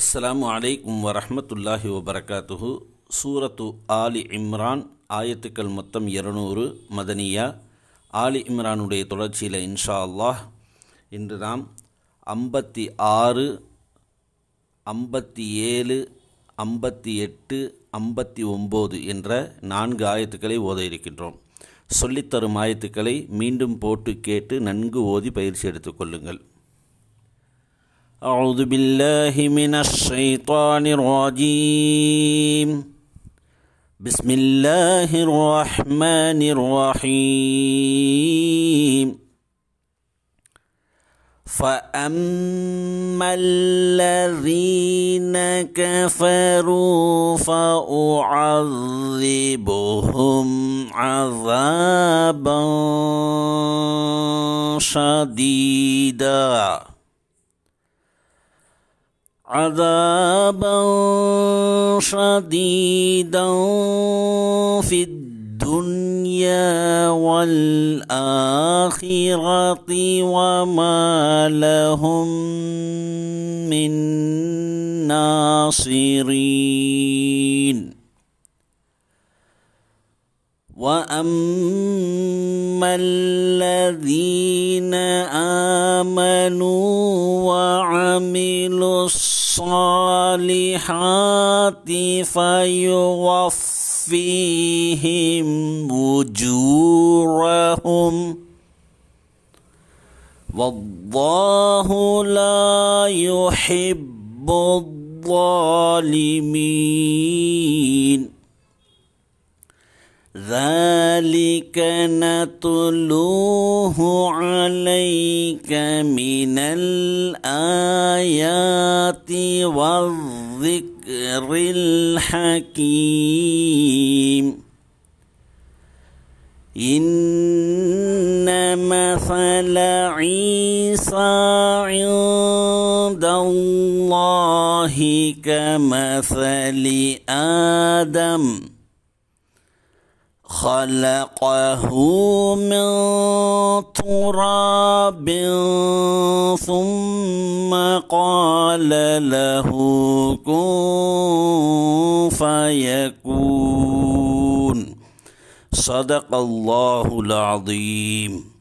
அஸ்லாம் அலைக்கும் வரமத்துல்லாஹி வபரகாத்துஹு சூரத்து ஆலி இம்ரான் ஆயத்துக்கள் மொத்தம் இருநூறு மதனியா ஆலி இம்ரானுடைய தொடர்ச்சியில் இன்ஷா அல்லாஹ் இன்று நாம் ஐம்பத்தி ஆறு ஐம்பத்தி ஏழு ஐம்பத்தி எட்டு ஐம்பத்தி ஒம்பது என்ற நான்கு ஆயத்துக்களை ஓத இருக்கின்றோம் சொல்லித்தரும் ஆயத்துக்களை மீண்டும் போட்டு கேட்டு நன்கு ஓதி பயிற்சி எடுத்துக்கொள்ளுங்கள் أعوذ بالله من الشيطان الرجيم بسم الله الرحمن الرحيم فأما الذين كفروا فأعذبهم عذابا شديدا عذابا شديدا في الدنيا والآخرة وما لهم من ناصرين وأما الذين آمنوا الصالحات فيوفيهم أجورهم والله لا يحب الظالمين ذلك نتلوه عليك من الآيات والذكر الحكيم إن مثل عيسى عند الله كمثل آدم خلقه من تراب ثم قال له كن فيكون صدق الله العظيم